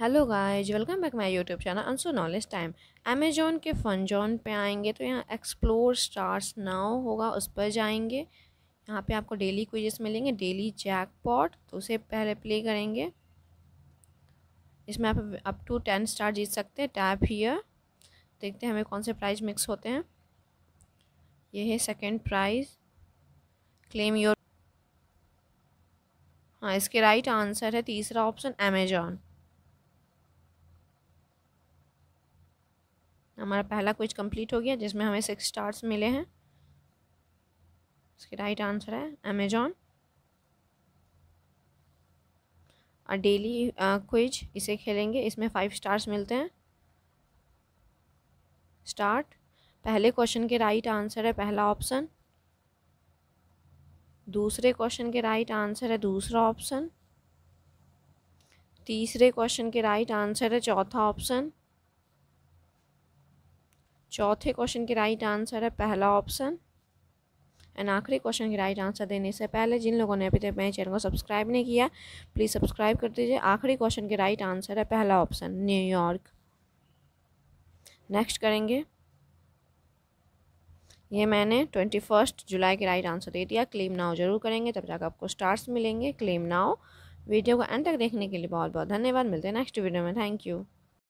hello guys welcome back my YouTube channel अनसो knowledge time Amazon के fun zone पर आएंगे तो यहाँ एक्सप्लोर स्टार्स नाउ होगा उस पर जाएंगे यहाँ पे आपको डेली क्विजेस मिलेंगे डेली जैक पॉट तो उसे पहले प्ले करेंगे इसमें आप अप टू टेन स्टार जीत सकते हैं टैप हीयर देखते हैं हमें कौन से प्राइज मिक्स होते हैं ये है सेकेंड प्राइज क्लेम योर हाँ इसके राइट आंसर है तीसरा ऑप्शन अमेजॉन हमारा पहला क्विज कंप्लीट हो गया जिसमें हमें सिक्स स्टार्स मिले हैं इसके राइट आंसर है अमेजॉन और डेली क्विज इसे खेलेंगे इसमें फाइव स्टार्स मिलते हैं स्टार्ट पहले क्वेश्चन के राइट आंसर है पहला ऑप्शन दूसरे क्वेश्चन के राइट आंसर है दूसरा ऑप्शन तीसरे क्वेश्चन के राइट आंसर है चौथा ऑप्शन चौथे क्वेश्चन की राइट आंसर है पहला ऑप्शन एंड आखिरी क्वेश्चन की राइट आंसर देने से पहले जिन लोगों ने अभी तक मेरे चैनल को सब्सक्राइब नहीं किया प्लीज़ सब्सक्राइब कर दीजिए आखिरी क्वेश्चन की राइट आंसर है पहला ऑप्शन न्यूयॉर्क नेक्स्ट करेंगे ये मैंने ट्वेंटी फर्स्ट जुलाई के राइट आंसर दे दिया क्लेम नाव जरूर करेंगे तब जाकर आपको स्टार्स मिलेंगे क्लेम नाव वीडियो को एंड तक देखने के लिए बहुत बहुत धन्यवाद मिलते हैं नेक्स्ट वीडियो में थैंक यू